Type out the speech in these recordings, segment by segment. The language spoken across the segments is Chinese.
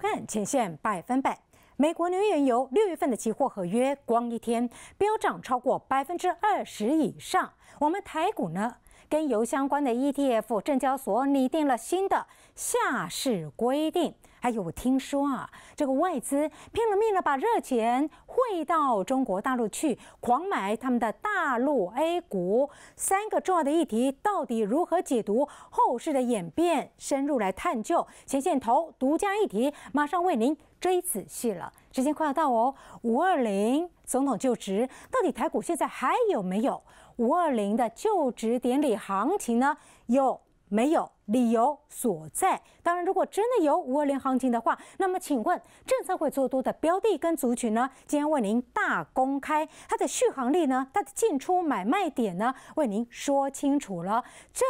看全线百分百。美国原油六月份的期货合约光一天飙涨超过百分之二十以上。我们台股呢，跟油相关的 ETF，证交所拟定了新的下市规定。还有，我听说啊，这个外资拼了命的把热钱汇到中国大陆去，狂买他们的大陆 A 股。三个重要的议题到底如何解读？后市的演变深入来探究。前线头独家议题，马上为您追仔细了。时间快要到哦，五二零总统就职，到底台股现在还有没有五二零的就职典礼行情呢？有。没有理由所在。当然，如果真的有五二零行情的话，那么请问政策会做多的标的跟族群呢？今天为您大公开，它的续航力呢，它的进出买卖点呢，为您说清楚了，这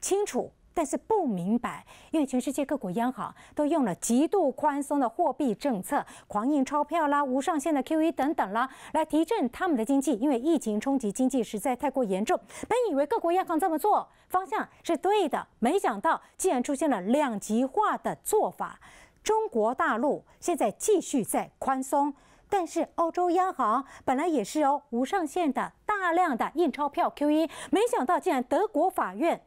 清楚。但是不明白，因为全世界各国央行都用了极度宽松的货币政策、狂印钞票啦、无上限的 QE 等等啦，来提振他们的经济。因为疫情冲击经济实在太过严重，本以为各国央行这么做方向是对的，没想到竟然出现了两极化的做法。中国大陆现在继续在宽松，但是欧洲央行本来也是哦，无上限的大量的印钞票 QE，没想到竟然德国法院。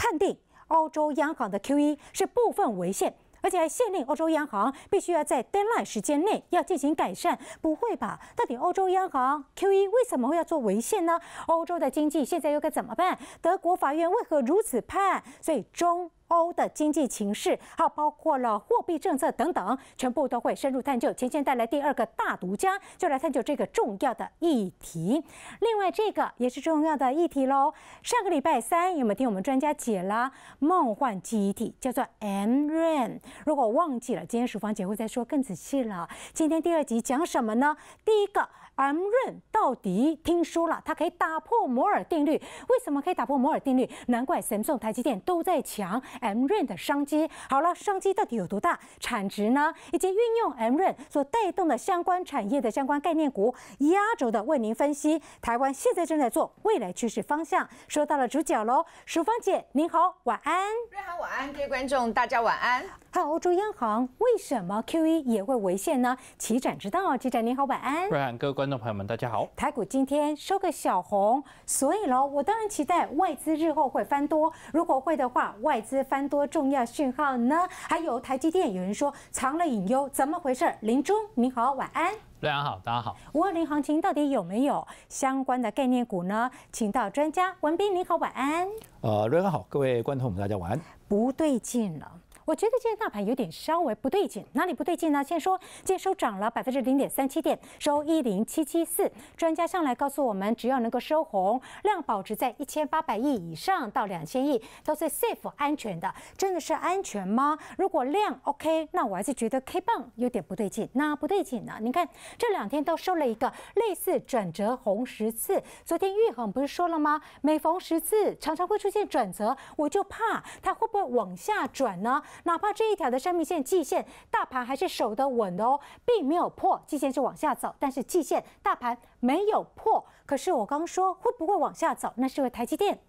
判定欧洲央行的 QE 是部分违宪，而且还限令欧洲央行必须要在 deadline 时间内要进行改善，不会吧？到底欧洲央行 QE 为什么会要做违宪呢？欧洲的经济现在又该怎么办？德国法院为何如此判？最终。欧的经济形势，还有包括了货币政策等等，全部都会深入探究。前线带来第二个大独家，就来探究这个重要的议题。另外，这个也是重要的议题喽。上个礼拜三有没有听我们专家解了梦幻记忆体，叫做 M r a n 如果忘记了，今天淑芳姐会再说更仔细了。今天第二集讲什么呢？第一个。M Run 到底听说了，它可以打破摩尔定律，为什么可以打破摩尔定律？难怪 Samsung、台积电都在抢 M Run 的商机。好了，商机到底有多大？产值呢？以及运用 M Run 所带动的相关产业的相关概念股，压轴的为您分析。台湾现在正在做未来趋势方向。说到了主角喽，淑芳姐，您好，晚安。瑞涵晚安，各位观众，大家晚安。还有欧洲央行，为什么 Q E 也会违宪呢？齐展知道，齐展您好，晚安。瑞涵各位观。朋友们，大家好。台股今天收个小红，所以喽，我当然期待外资日后会翻多。如果会的话，外资翻多重要讯号呢？还有台积电，有人说藏了隐忧，怎么回事？林中，你好，晚安。瑞安好，大家好。五二零行情到底有没有相关的概念股呢？请到专家文斌，你好，晚安。呃，瑞安好，各位观众朋友，大家晚安。不对劲了。我觉得今天大盘有点稍微不对劲，哪里不对劲呢？先说，今天收涨了百分之零点三七点，收一零七七四。专家上来告诉我们，只要能够收红，量保持在一千八百亿以上到两千亿，都是 safe 安全的。真的是安全吗？如果量 OK，那我还是觉得 K 棒有点不对劲。那不对劲呢？你看这两天都收了一个类似转折红十字。昨天玉恒不是说了吗？每逢十字常常会出现转折，我就怕它会不会往下转呢？哪怕这一条的生命线、季线，大盘还是守得稳的哦，并没有破季线是往下走，但是季线大盘没有破。可是我刚说会不会往下走，那是台积电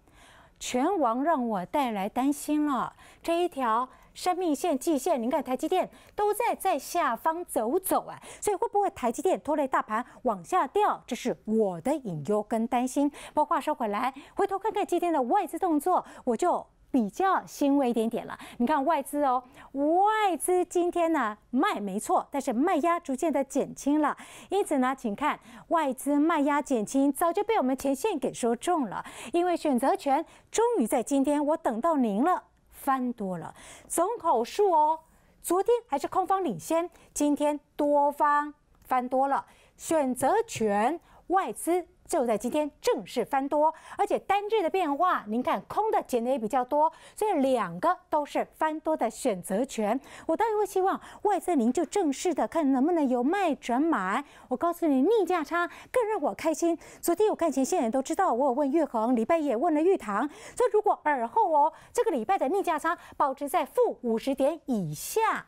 全王让我带来担心了。这一条生命线、季线，你看台积电都在在下方走走啊，所以会不会台积电拖累大盘往下掉？这是我的隐忧跟担心。不过话说回来，回头看看今天的外资动作，我就。比较欣慰一点点了，你看外资哦，外资今天呢卖没错，但是卖压逐渐的减轻了，因此呢，请看外资卖压减轻，早就被我们前线给说中了，因为选择权终于在今天我等到您了，翻多了，总口数哦，昨天还是空方领先，今天多方翻多了，选择权外资。就在今天正式翻多，而且单日的变化，您看空的减的也比较多，所以两个都是翻多的选择权。我当然会希望外资您就正式的看能不能由卖转买。我告诉你逆价差更让我开心，昨天有看前线人都知道。我有问玉恒，礼拜也问了玉堂，这如果耳后哦，这个礼拜的逆价差保持在负五十点以下。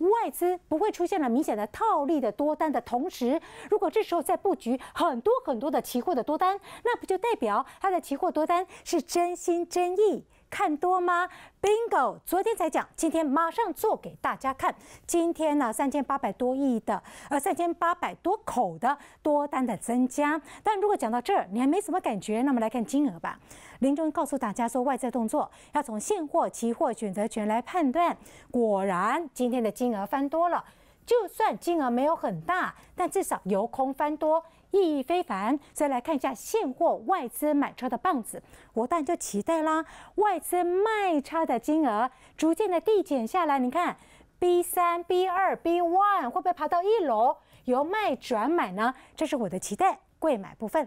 外资不会出现了明显的套利的多单的同时，如果这时候在布局很多很多的期货的多单，那不就代表它的期货多单是真心真意？看多吗？Bingo，昨天才讲，今天马上做给大家看。今天呢，三千八百多亿的，呃，三千八百多口的多单的增加。但如果讲到这儿，你还没什么感觉，那么来看金额吧。林中告诉大家说，外在动作要从现货、期货、选择权来判断。果然，今天的金额翻多了。就算金额没有很大，但至少由空翻多。意义非凡。再来看一下现货外资买超的棒子，我当然就期待啦。外资卖超的金额逐渐的递减下来，你看 B 三、B 二、B one 会不会爬到一楼由卖转买呢？这是我的期待。贵买部分，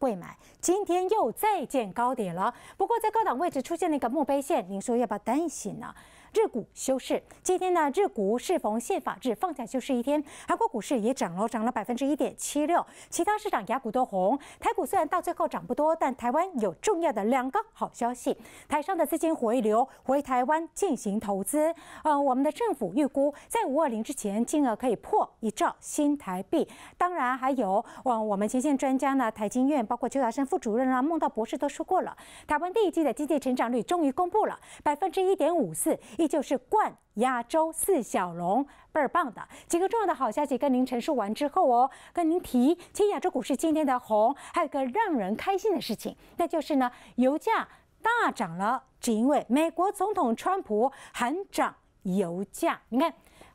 贵买今天又再见高点了，不过在高档位置出现了一个墓碑线，您说要不要担心呢？日股休市，今天呢，日股适逢宪法日放假休市一天。韩国股市也涨了，涨了百分之一点七六。其他市场牙股都红，台股虽然到最后涨不多，但台湾有重要的两个好消息：台商的资金回流，回台湾进行投资。呃，我们的政府预估在五二零之前金额可以破一兆新台币。当然还有，往我们前线专家呢，台经院包括邱达生副主任啊，孟道博士都说过了，台湾第一季的经济成长率终于公布了，百分之一点五四。这就是冠亚洲四小龙倍儿棒的几个重要的好消息，跟您陈述完之后哦，跟您提，其实亚洲股市今天的红，还有个让人开心的事情，那就是呢，油价大涨了，只因为美国总统川普喊涨油价，你看。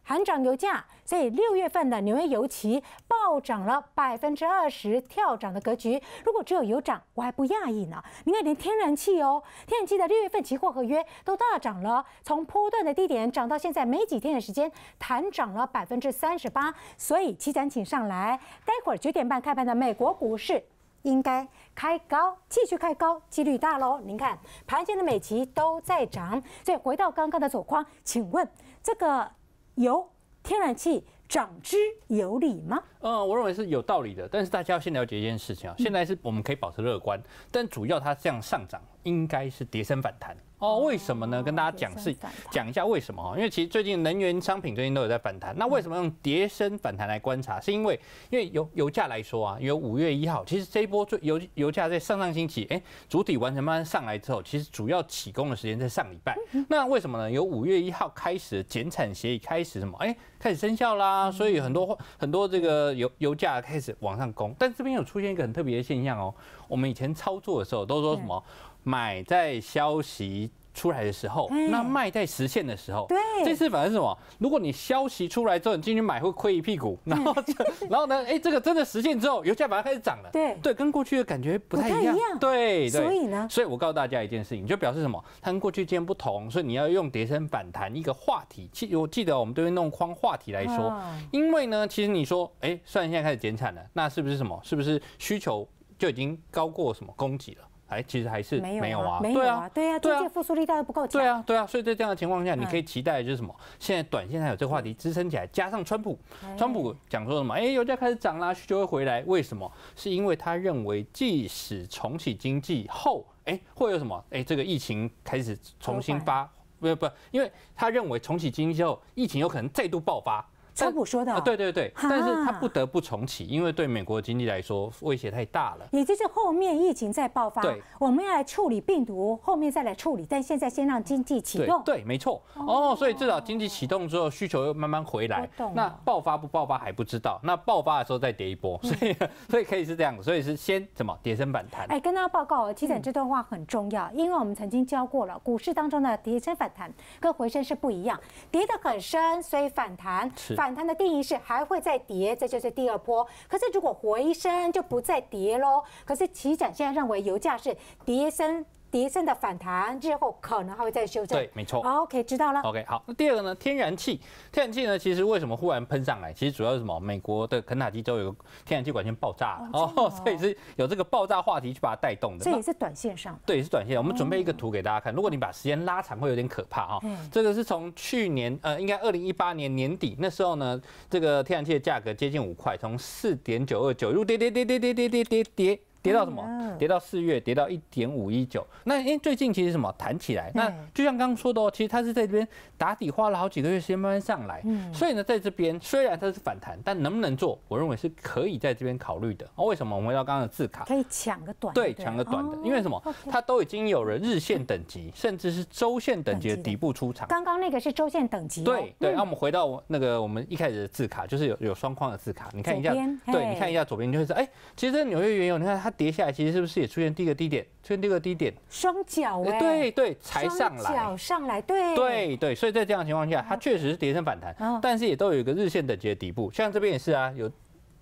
盘涨油价，所以六月份的纽约油企暴涨了百分之二十跳涨的格局。如果只有油涨，我还不讶异呢。您看，连天然气哦，天然气的六月份期货合约都大涨了，从波段的低点涨到现在，没几天的时间，盘涨了百分之三十八。所以，期展请上来。待会儿九点半开盘的美国股市应该开高，继续开高，几率大喽。您看，盘前的美企都在涨。所以，回到刚刚的左框，请问这个？有天然气涨之有理吗？嗯，我认为是有道理的，但是大家要先了解一件事情啊，现在是我们可以保持乐观，但主要它这样上涨。应该是跌升反弹哦？为什么呢？跟大家讲是讲一下为什么哦。因为其实最近能源商品最近都有在反弹。那为什么用叠升反弹来观察？是因为因为油油价来说啊，因为五月一号其实这波最油油价在上上星期，哎，主体完成慢上来之后，其实主要起工的时间在上礼拜。那为什么呢？由五月一号开始减产协议开始什么？哎，开始生效啦。所以很多很多这个油油价开始往上攻。但这边有出现一个很特别的现象哦。我们以前操作的时候都说什么？买在消息出来的时候，那卖在实现的时候。对，这次反而是什么？如果你消息出来之后，你进去买会亏一屁股，然后，然后呢？哎，这个真的实现之后，油价反而开始涨了。对对，跟过去的感觉不太一样。对，所以呢？所以我告诉大家一件事情，就表示什么？它跟过去间不同，所以你要用迭升反弹一个话题。其实我记得我们都会弄框话题来说，因为呢，其实你说，哎，算现在开始减产了，那是不是什么？是不是需求就已经高过什么供给了？哎，其实还是没有啊，没啊，对啊，对啊，经济复苏力道又不够强，对啊，对啊，所以在这样的情况下，你可以期待就是什么？现在短线还有这个话题支撑起来，加上川普，川普讲说什么？哎，油价开始涨啦，需求会回来。为什么？是因为他认为即使重启经济后，哎，会有什么？哎，这个疫情开始重新发，不不，因为他认为重启经济后，疫情有可能再度爆发。川普说的，对对对，但是他不得不重启，因为对美国经济来说威胁太大了。也就是后面疫情再爆发，对，我们要来处理病毒，后面再来处理，但现在先让经济启动。对，没错。哦，所以至少经济启动之后，需求又慢慢回来。那爆发不爆发还不知道，那爆发的时候再跌一波，所以所以可以是这样，所以是先怎么跌升反弹。哎，跟大家报告，基展这段话很重要，因为我们曾经教过了，股市当中的跌升反弹跟回升是不一样，跌得很深，所以反弹。反。反弹的定义是还会再跌，这就是第二波。可是如果回升就不再跌喽。可是奇展现在认为油价是跌升。碟升的反弹日后，可能还会再修正。对，没错。OK，知道了。OK，好。那第二个呢？天然气，天然气呢？其实为什么忽然喷上来？其实主要是什么？美国的肯塔基州有天然气管线爆炸，哦，所以是有这个爆炸话题去把它带动的。这也是短线上的。对，是短线。我们准备一个图给大家看。如果你把时间拉长，会有点可怕啊。这个是从去年，呃，应该二零一八年年底那时候呢，这个天然气的价格接近五块，从四点九二九一路跌跌跌跌跌跌跌跌。跌到什么？跌到四月，跌到一点五一九。那因为最近其实什么弹起来？那就像刚刚说的哦，其实它是在这边打底，花了好几个月，间慢慢上来。嗯。所以呢，在这边虽然它是反弹，但能不能做？我认为是可以在这边考虑的。哦，为什么？我们回到刚刚的字卡，可以抢个短的。对，抢个短的，因为什么？它都已经有了日线等级，甚至是周线等级底部出场。刚刚那个是周线等级。对对。那我们回到那个我们一开始的字卡，就是有有双框的字卡。你看一下，对，你看一下左边，就会说，哎，其实纽约原油，你看它。跌下来其实是不是也出现第一个低点？出现第一个低点，双脚哎，对对，踩上来，脚上来，对，对对，所以在这样的情况下，它确实是跌升反弹，但是也都有一个日线等级的底部，像这边也是啊，有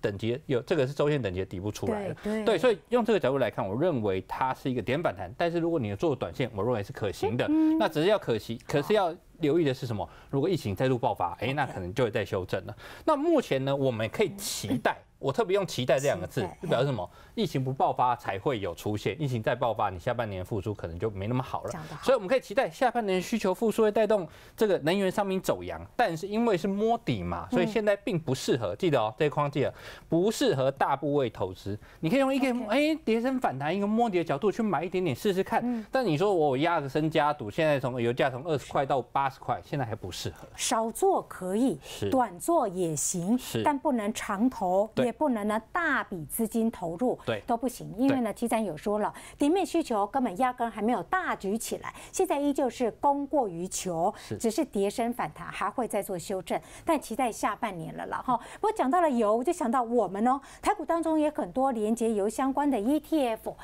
等级有这个是周线等级底部出来了，对，所以用这个角度来看，我认为它是一个点反弹，但是如果你做短线，我认为是可行的，那只是要可行，可是要留意的是什么？如果疫情再度爆发，哎，那可能就会再修正了。那目前呢，我们可以期待。我特别用“期待”这两个字，就表示什么？疫情不爆发才会有出现，疫情再爆发，你下半年复苏可能就没那么好了。所以我们可以期待下半年需求复苏会带动这个能源商品走阳，但是因为是摸底嘛，所以现在并不适合。记得哦，这一框记得，不适合大部位投资。你可以用一个哎碟升反弹一个摸底的角度去买一点点试试看。但你说我压个身家赌，现在从油价从二十块到八十块，现在还不适合。少做可以，是短做也行，是但不能长投。对。也不能呢，大笔资金投入对都不行，因为呢，基展有说了，底面需求根本压根还没有大举起来，现在依旧是供过于求，是只是叠升反弹，还会再做修正，但期待下半年了了哈。不过讲到了油，就想到我们哦，台股当中也很多连接油相关的 ETF，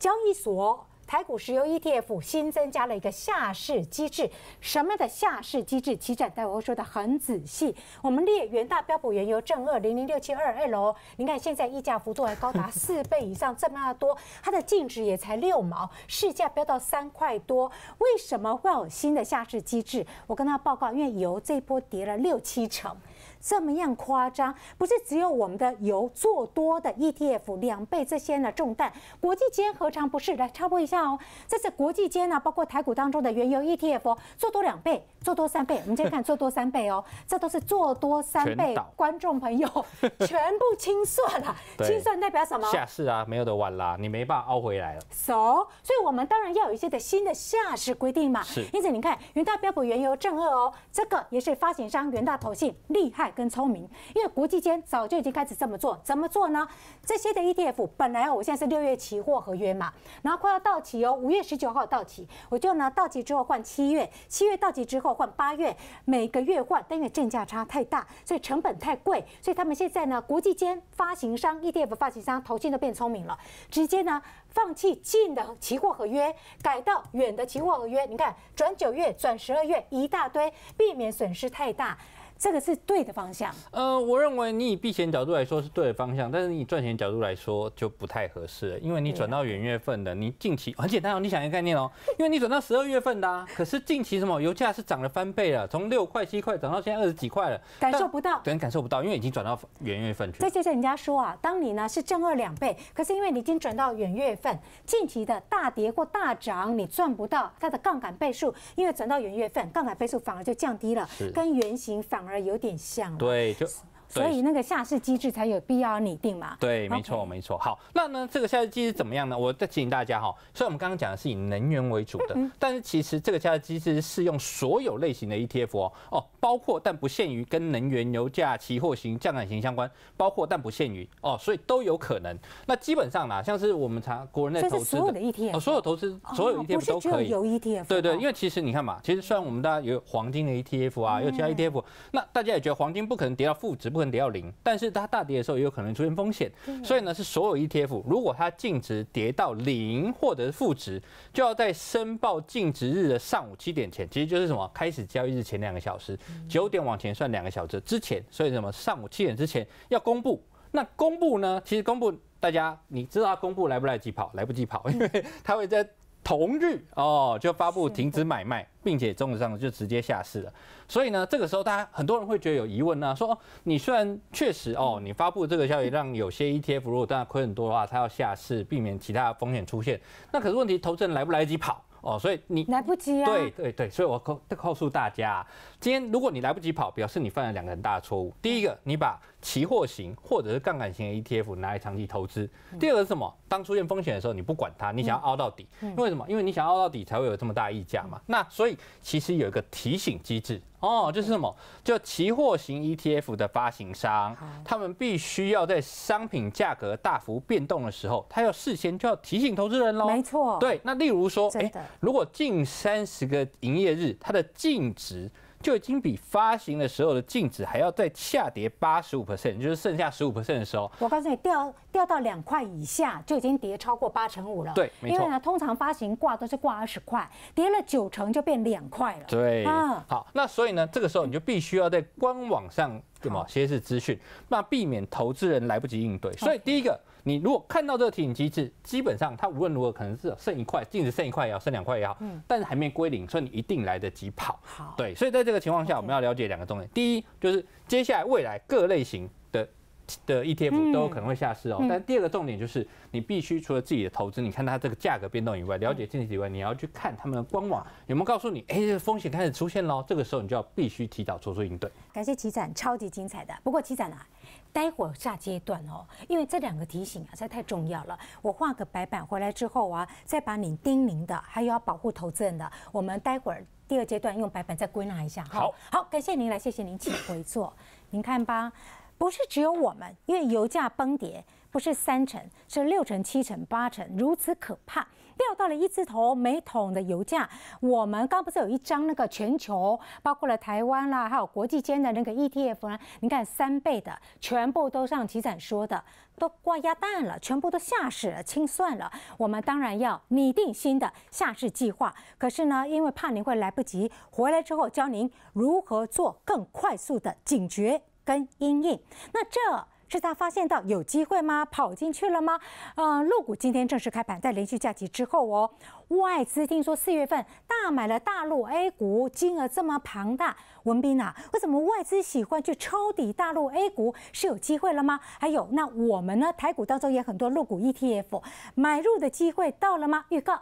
交易所。台股石油 ETF 新增加了一个下市机制，什么的下市机制？期展带我，说的很仔细。我们列元大标普原油正二零零六七二 L，您看现在溢价幅度还高达四倍以上，这么多，它的净值也才六毛，市价飙到三块多，为什么会有新的下市机制？我跟他报告，因为油这一波跌了六七成。这么样夸张，不是只有我们的油做多的 ETF 两倍这些呢重担，国际间何尝不是？来插播一下哦，这是国际间呢，包括台股当中的原油 ETF 哦，做多两倍，做多三倍。我们再看做多三倍哦，这都是做多三倍，观众朋友 全部清算啦，清算代表什么？下市啊，没有的玩啦，你没办法凹回来了。所以，所以我们当然要有一些的新的下市规定嘛。因此，你看元大标普原油正二哦，这个也是发行商元大投信厉害。更聪明，因为国际间早就已经开始这么做。怎么做呢？这些的 ETF 本来我现在是六月期货合约嘛，然后快要到期哦，五月十九号到期，我就拿到期之后换七月，七月到期之后换八月，每个月换，但因为正价差太大，所以成本太贵，所以他们现在呢，国际间发行商 ETF 发行商投信都变聪明了，直接呢放弃近的期货合约，改到远的期货合约。你看，转九月、转十二月一大堆，避免损失太大。这个是对的方向。呃，我认为你以避险角度来说是对的方向，但是你赚钱角度来说就不太合适了，因为你转到元月份的，你近期很简单哦，你想一个概念哦，因为你转到十二月份的，可是近期什么油价是涨了翻倍了，从六块七块涨到现在二十几块了，感受不到，对，感受不到，因为已经转到元月份。这就是人家说啊，当你呢是正二两倍，可是因为你已经转到元月份，近期的大跌或大涨，你赚不到，它的杠杆倍数，因为转到元月份，杠杆倍数反而就降低了，跟原形反。而有点像对，就。所以那个下市机制才有必要拟定嘛？对，没错，没错。好，那呢，这个下市机制怎么样呢？我再提醒大家哈，虽然我们刚刚讲的是以能源为主的，但是其实这个下市机制是用所有类型的 ETF 哦，哦，包括但不限于跟能源、油价、期货型、降杆型相关，包括但不限于哦，所以都有可能。那基本上呢，像是我们查国人的投资，所有 ETF 哦，所有投资，所有 ETF 都可以。有 ETF，对对，因为其实你看嘛，其实虽然我们大家有黄金的 ETF 啊，有其他 ETF，那大家也觉得黄金不可能跌到负值。部能跌到零，但是它大跌的时候也有可能出现风险，所以呢，是所有 ETF 如果它净值跌到零或者是负值，就要在申报净值日的上午七点前，其实就是什么开始交易日前两个小时，九点往前算两个小时之前，所以什么上午七点之前要公布。那公布呢，其实公布大家你知道公布来不来得及跑，来不及跑，因为它会在。同日哦，就发布停止买卖，并且中止上就直接下市了。所以呢，这个时候大家很多人会觉得有疑问啊，说你虽然确实哦，你发布这个消息让有些 ETF 如果家亏很多的话，它要下市避免其他风险出现。那可是问题，投资人来不来得及跑哦？所以你来不及啊。对对对，所以我告告诉大家，今天如果你来不及跑，表示你犯了两个很大的错误。第一个，你把期货型或者是杠杆型的 ETF 拿来长期投资。第二个是什么？当出现风险的时候，你不管它，你想要熬到底。因为什么？因为你想熬到底才会有这么大溢价嘛。那所以其实有一个提醒机制哦，就是什么？就期货型 ETF 的发行商，他们必须要在商品价格大幅变动的时候，他要事先就要提醒投资人喽。没错。对，那例如说，哎，如果近三十个营业日，它的净值。就已经比发行的时候的净值还要再下跌八十五 percent，就是剩下十五 percent 的时候。我告诉你，掉掉到两块以下就已经跌超过八成五了。对，因为呢，通常发行挂都是挂二十块，跌了九成就变两块了。对，嗯，好。那所以呢，这个时候你就必须要在官网上。对嘛？些是资讯，那避免投资人来不及应对。所以第一个，你如果看到这个提醒机制，基本上它无论如何可能是剩一块，净值剩一块也好，剩两块也好，嗯，但海面归零，所以你一定来得及跑。好，对。所以在这个情况下，我们要了解两个重点。第一就是接下来未来各类型。的 ETF 都有可能会下市哦，但第二个重点就是，你必须除了自己的投资，你看它这个价格变动以外，了解进去以外，你要去看他们的官网有没有告诉你，哎，风险开始出现喽，这个时候你就要必须提早做出应对。感谢齐展，超级精彩的。不过齐展啊，待会下阶段哦，因为这两个提醒啊，实在太重要了，我画个白板回来之后啊，再把你叮咛的，还有要保护投资人的，我们待会儿。第二阶段用白板再归纳一下。好，好，感谢您来，谢谢您，请回座，您看吧。不是只有我们，因为油价崩跌，不是三成，是六成、七成、八成，如此可怕，掉到了一字头。每桶的油价，我们刚不是有一张那个全球，包括了台湾啦，还有国际间的那个 ETF 啦，你看三倍的，全部都像齐总说的，都挂鸭蛋了，全部都下市了，清算了。我们当然要拟定新的下市计划，可是呢，因为怕您会来不及，回来之后教您如何做更快速的警觉。跟阴影。那这是他发现到有机会吗？跑进去了吗？呃，陆股今天正式开盘，在连续假期之后哦。外资听说四月份大买了大陆 A 股，金额这么庞大，文斌啊，为什么外资喜欢去抄底大陆 A 股？是有机会了吗？还有，那我们呢，台股当中也很多陆股 ETF，买入的机会到了吗？预告，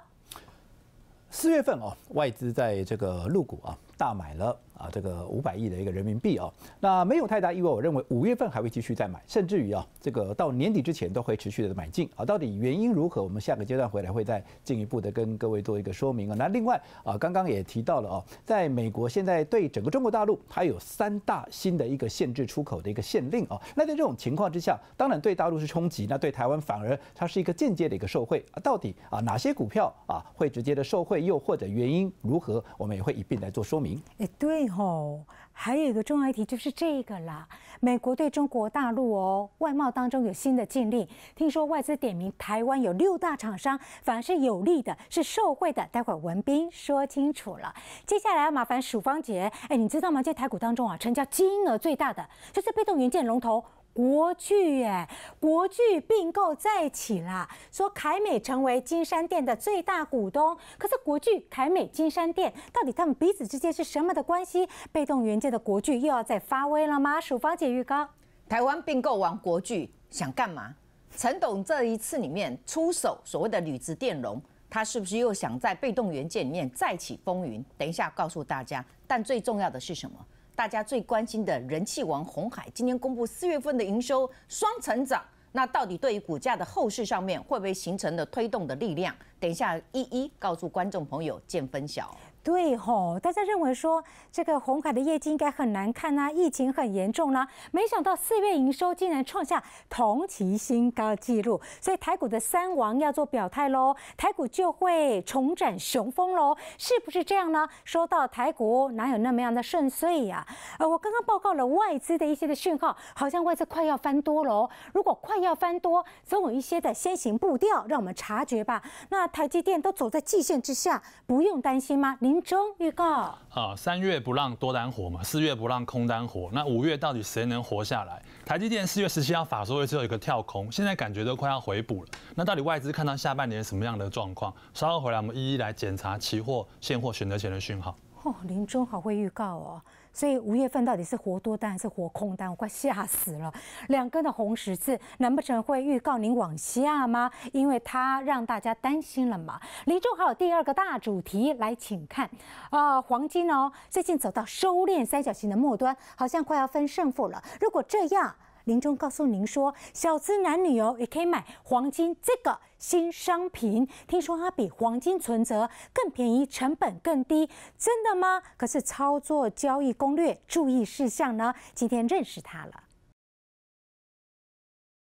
四月份哦，外资在这个陆股啊大买了。啊，这个五百亿的一个人民币啊，那没有太大意外，我认为五月份还会继续再买，甚至于啊，这个到年底之前都会持续的买进啊。到底原因如何，我们下个阶段回来会再进一步的跟各位做一个说明啊。那另外啊，刚刚也提到了啊，在美国现在对整个中国大陆还有三大新的一个限制出口的一个限令啊，那在这种情况之下，当然对大陆是冲击，那对台湾反而它是一个间接的一个受惠啊。到底啊哪些股票啊会直接的受惠，又或者原因如何，我们也会一并来做说明。哎，对。哦，还有一个重要议题就是这个啦。美国对中国大陆哦外贸当中有新的禁令，听说外资点名台湾有六大厂商，反而是有利的，是受惠的。待会文斌说清楚了。接下来要麻烦数方姐，哎，你知道吗？在台股当中啊，成交金额最大的就是被动元件龙头。国巨耶，国巨并购再起啦，说凯美成为金山店的最大股东。可是国巨、凯美、金山店到底他们彼此之间是什么的关系？被动元件的国巨又要再发威了吗？数方姐预告，台湾并购王国巨想干嘛？陈董这一次里面出手所谓的铝质电容，他是不是又想在被动元件里面再起风云？等一下告诉大家，但最重要的是什么？大家最关心的人气王红海今天公布四月份的营收双成长，那到底对于股价的后市上面会不会形成的推动的力量？等一下一一告诉观众朋友见分晓。对吼，大家认为说这个红海的业绩应该很难看啊，疫情很严重啦，没想到四月营收竟然创下同期新高纪录，所以台股的三王要做表态喽，台股就会重展雄风喽，是不是这样呢？说到台股哪有那么样的顺遂呀？呃，我刚刚报告了外资的一些的讯号，好像外资快要翻多喽，如果快要翻多，总有一些的先行步调让我们察觉吧。那台积电都走在季线之下，不用担心吗？您。中预告啊，三月不让多单活嘛，四月不让空单活，那五月到底谁能活下来？台积电四月十七号法说会只有一个跳空，现在感觉都快要回补了。那到底外资看到下半年什么样的状况？稍后回来我们一一来检查期货、现货、选择权的讯号。哦，林中好会预告哦，所以五月份到底是活多单还是活空单？我快吓死了，两根的红十字，难不成会预告您往下吗？因为它让大家担心了嘛。林中还有第二个大主题，来请看啊，黄金哦，最近走到收敛三角形的末端，好像快要分胜负了。如果这样。林中告诉您说，小资男女哦也可以买黄金这个新商品。听说它比黄金存折更便宜，成本更低，真的吗？可是操作交易攻略注意事项呢？今天认识它了。